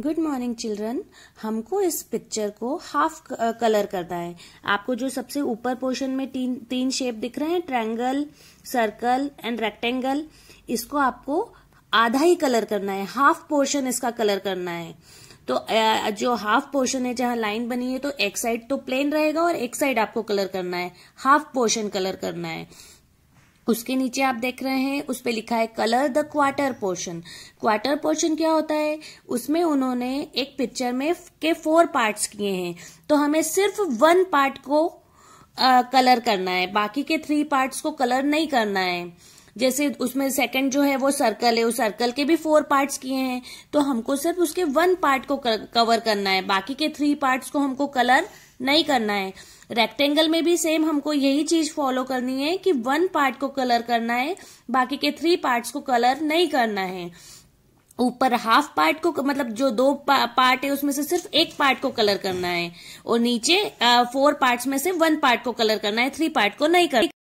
good morning children हमको इस picture को हाफ कलर करना है आपको जो सबसे ऊपर पोर्शन में तीन तीन शेप दिख रहे हैं ट्रायंगल सर्कल एंड रेक्टेंगल इसको आपको आधा ही कलर करना है हाफ पोर्शन इसका कलर करना है तो जो हाफ पोर्शन है जहां लाइन बनी है तो एक साइड तो प्लेन रहेगा और एक साइड आपको कलर करना है हाफ पोर्शन कलर करना है उसके नीचे आप देख रहे हैं उस पर लिखा है colour the quarter portion quarter portion क्या होता है उसमें उन्होंने एक पिक्चर में के फोर पार्ट्स किए हैं तो हमें सिर्फ वन पार्ट को कलर कलर करना है बाकी के थ्री पार्ट्स को कलर नहीं करना है जैसे उसमें सेकंड जो है वो सर्कल है उस सर्कल के भी फोर पार्ट्स किए हैं तो हमको सिर्फ उसके वन पार्ट को कवर करना है बाकी के थ्री पार्ट्स को हमको कलर नहीं करना है रेक्टेंगल में भी सेम हमको यही चीज फॉलो करनी है कि वन पार्ट को कलर करना है बाकी के थ्री पार्ट्स को कलर नहीं करना है ऊपर हाफ पार्ट को मतलब जो दो पा, पार्ट है उसमें से सिर्फ एक पार्ट को कलर करना है और नीचे आ, फोर पार्ट्स में से वन पार्ट को कलर करना है थ्री पार्ट को नहीं करना